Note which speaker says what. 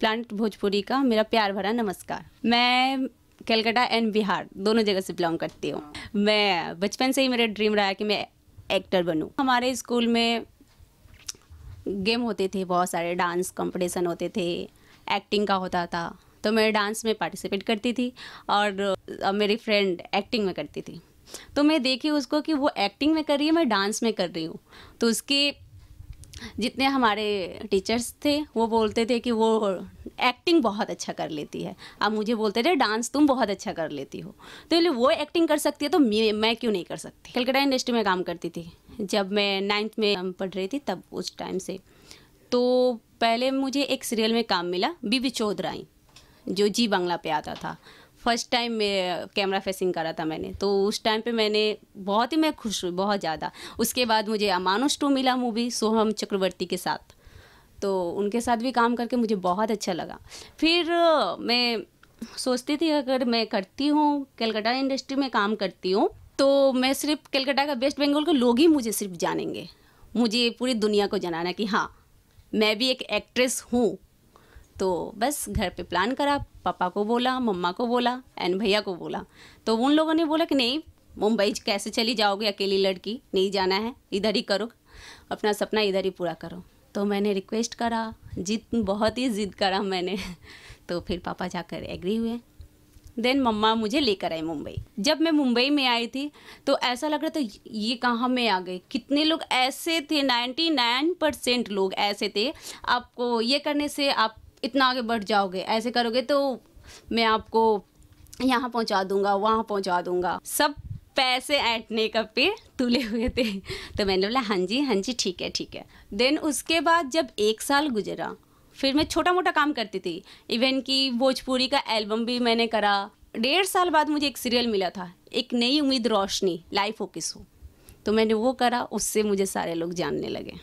Speaker 1: plant Bhojpuri का मेरा प्यार भरा नमस्कार मैं कलकत्ता एंड बिहार दोनों जगह से बिलोंग करती हूँ मैं बचपन से ही मेरा ड्रीम रहा कि मैं एक्टर बनूँ हमारे स्कूल में गेम होते थे बहुत सारे डांस कंपटीशन होते थे एक्टिंग का होता था तो मैं डांस में पार्टिसिपेट करती थी और मेरी फ्रेंड एक्टिंग में करती थी तो मैं देखी उसको कि वो एक्टिंग में कर रही है मैं डांस में कर रही हूँ तो उसके जितने हमारे टीचर्स थे वो बोलते थे कि वो एक्टिंग बहुत अच्छा कर लेती है अब मुझे बोलते थे डांस तुम बहुत अच्छा कर लेती हो तो बोले वो एक्टिंग कर सकती है तो मैं क्यों नहीं कर सकती कलकत्ता इंडस्ट्री में काम करती थी जब मैं नाइन्थ में पढ़ रही थी तब उस टाइम से तो पहले मुझे एक सीरियल में काम मिला बीबी चौधराई जो जी बंगला पे आता था फर्स्ट टाइम मैं कैमरा फेसिंग करा था मैंने तो उस टाइम पे मैंने बहुत ही मैं खुश हुई बहुत ज़्यादा उसके बाद मुझे अमानुष टू मिला मूवी सोहम चक्रवर्ती के साथ तो उनके साथ भी काम करके मुझे बहुत अच्छा लगा फिर मैं सोचती थी अगर मैं करती हूँ कलकत्ता इंडस्ट्री में काम करती हूँ तो मैं सिर्फ कलकत्ता का वेस्ट बंगाल के लोग ही मुझे सिर्फ जानेंगे मुझे पूरी दुनिया को जनाना कि हाँ मैं भी एक एक्ट्रेस हूँ तो बस घर पे प्लान करा पापा को बोला मम्मा को बोला एंड भैया को बोला तो उन लोगों ने बोला कि नहीं मुंबई कैसे चली जाओगे अकेली लड़की नहीं जाना है इधर ही करो अपना सपना इधर ही पूरा करो तो मैंने रिक्वेस्ट करा जिद बहुत ही जिद करा मैंने तो फिर पापा जाकर एग्री हुए देन मम्मा मुझे लेकर आई मुंबई जब मैं मुंबई में आई थी तो ऐसा लग रहा था ये कहाँ में आ गए कितने लोग ऐसे थे 99 परसेंट लोग ऐसे थे आपको ये करने से आप इतना आगे बढ़ जाओगे ऐसे करोगे तो मैं आपको यहाँ पहुँचा दूँगा वहाँ पहुँचा दूँगा सब पैसे ऐटने का पे तुले हुए थे तो मैंने बोला हाँ जी हाँ जी ठीक है ठीक है देन उसके बाद जब एक साल गुजरा फिर मैं छोटा मोटा काम करती थी इवन कि भोजपुरी का एल्बम भी मैंने करा डेढ़ साल बाद मुझे एक सीरियल मिला था एक नई उम्मीद रोशनी लाइफ ओकिस हो तो मैंने वो करा उससे मुझे सारे लोग जानने लगे